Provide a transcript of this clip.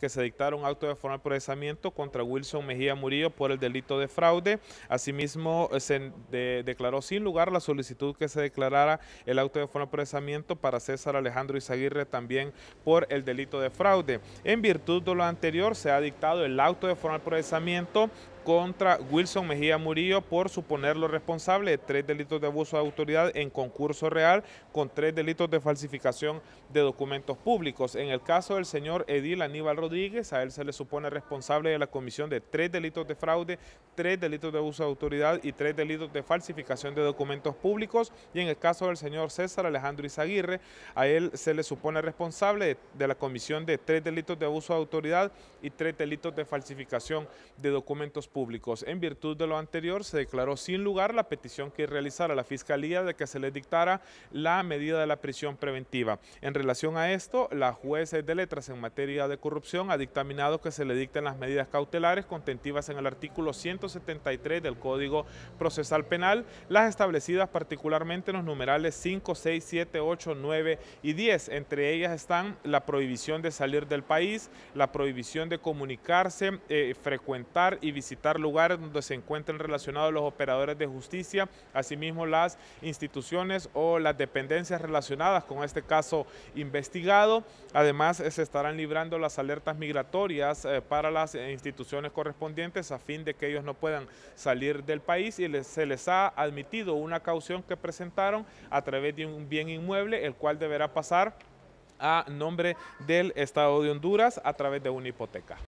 que se dictara un auto de formal procesamiento contra Wilson Mejía Murillo por el delito de fraude. Asimismo, eh, se declaró sin lugar la solicitud que se declarara el auto de formal procesamiento para César Alejandro Izaguirre también por el delito de fraude. En virtud de lo anterior, se ha dictado el auto de formal procesamiento contra Wilson Mejía Murillo por suponerlo responsable de tres delitos de abuso de autoridad en concurso real con tres delitos de falsificación de documentos públicos. En el caso del señor Edil Aníbal Rodríguez, a él se le supone responsable de la comisión de tres delitos de fraude, tres delitos de abuso de autoridad y tres delitos de falsificación de documentos públicos. Y en el caso del señor César Alejandro Izaguirre, a él se le supone responsable de, la comisión de tres delitos de abuso de autoridad y tres delitos de falsificación de documentos públicos en virtud de lo anterior, se declaró sin lugar la petición que realizara la Fiscalía de que se le dictara la medida de la prisión preventiva. En relación a esto, la jueza de letras en materia de corrupción ha dictaminado que se le dicten las medidas cautelares contentivas en el artículo 173 del Código Procesal Penal, las establecidas particularmente en los numerales 5, 6, 7, 8, 9 y 10. Entre ellas están la prohibición de salir del país, la prohibición de comunicarse, eh, frecuentar y visitar lugares donde se encuentren relacionados los operadores de justicia, asimismo las instituciones o las dependencias relacionadas con este caso investigado. Además, eh, se estarán librando las alertas migratorias eh, para las eh, instituciones correspondientes a fin de que ellos no puedan salir del país y se les ha admitido una caución que presentaron a través de un bien inmueble, el cual deberá pasar a nombre del Estado de Honduras a través de una hipoteca.